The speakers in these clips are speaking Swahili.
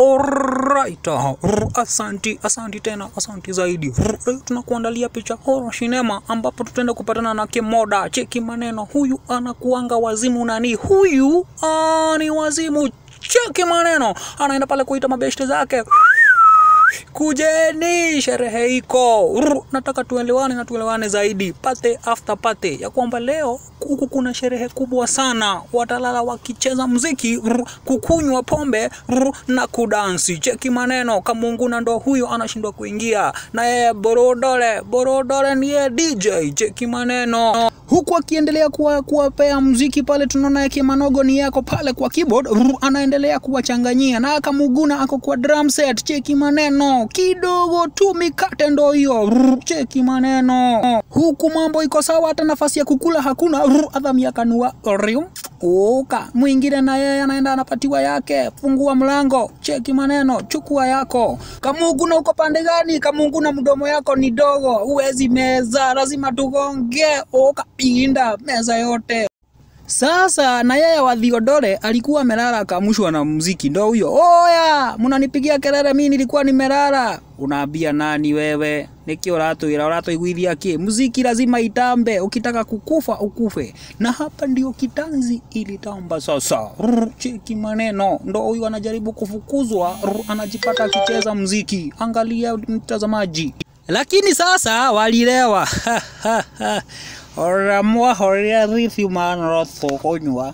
alright uh, asanti asanti tena asanti zaidi tunakuandalia picha horo shinema ambapo tutaenda kupatana na kimoda cheki maneno huyu anakuanga wazimu nani huyu ah, ni wazimu cheki maneno anaenda pale kuita mabeshte zake kujeni sherehe iko nataka tuelewane na tuelewane zaidi pate after pate ya kwamba leo huku kuna sherehe kubwa sana watalala wakicheza mziki Urr, kukunywa pombe Urr, na kudansi cheki maneno kamunguna ndo huyo anashindwa kuingia na yeye borodole borodole yeye dj cheki maneno huku akiendelea kuwapea muziki mziki pale. Tunaona yake Manogo ni yako pale kwa keyboard, rr, anaendelea kuwachanganyia na Akamuguna ako kwa drum set. Cheki maneno kidogo tu mikate ndo hiyo, cheki maneno huku mambo iko sawa, hata nafasi ya kukula hakuna. Adhamu yakanua Uka mwingine na yeye anaenda anapatiwa yake. Fungua mlango, cheki maneno, chukua yako. Kamungu na uko pande gani? Kamungu na mdomo yako ni dogo, uwezi meza, lazima tugonge. Uka pinda meza yote. Sasa na yeye wa Theodore alikuwa amelala akaamshwa na mziki, ndo huyo. Oya, mnanipigia kelele, mimi nilikuwa nimelala. Unaambia nani wewe? Niki uratwira uratwiguithia ki? Mziki lazima itambe, ukitaka kukufa ukufe. Na hapa ndio kitanzi ilitamba sasa. Rrr, cheki maneno, ndo huyo anajaribu kufukuzwa, rrr, anajipata akicheza mziki. Angalia mtazamaji lakini sasa walilewa oramwa horerithi manrotho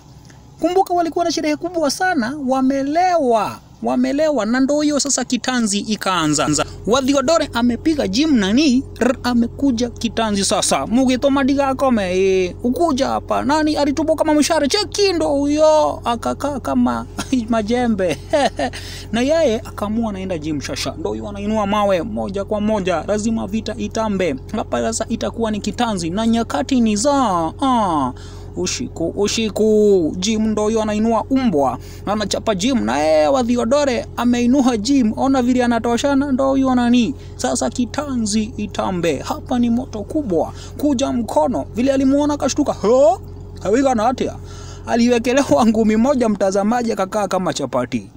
Kumbuka walikuwa na sherehe kubwa sana, wamelewa wamelewa, na ndo hiyo sasa kitanzi ikaanza. Wadhiodore amepiga gym nani rr, amekuja kitanzi sasa, madiga akome e, ee, ukuja hapa nani alitupo kama mshare cheki, ndo huyo akakaa kama majembe na yeye akamua naenda gym shasha, ndo huyo anainua mawe moja kwa moja, lazima vita itambe hapa. Sasa itakuwa ni kitanzi na nyakati ni za ah ushiku ushiku. Jim ndo huyo anainua umbwa, anachapa Jim na yeye wa Theodore ameinua Jim, ona vile anatoshana, ndo huyo nani sasa. Kitanzi itambe hapa ni moto kubwa, kuja mkono vile alimuona akashtuka, ho awika na hatia aliwekelewa ngumi moja, mtazamaji akakaa kama chapati.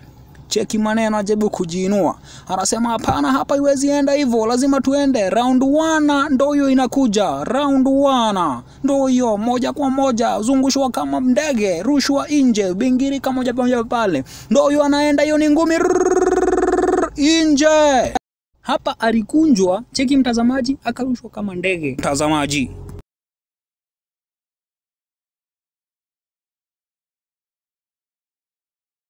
Cheki maneno, ajaribu kujiinua, anasema hapana, hapa iwezi enda hivyo, lazima tuende round wana, ndo hiyo inakuja round wana, ndo hiyo moja kwa moja, zungushwa kama ndege, rushwa nje, bingirika moja moja pale, ndo hiyo anaenda, hiyo ni ngumi nje. Hapa alikunjwa, cheki mtazamaji, akarushwa kama ndege, mtazamaji.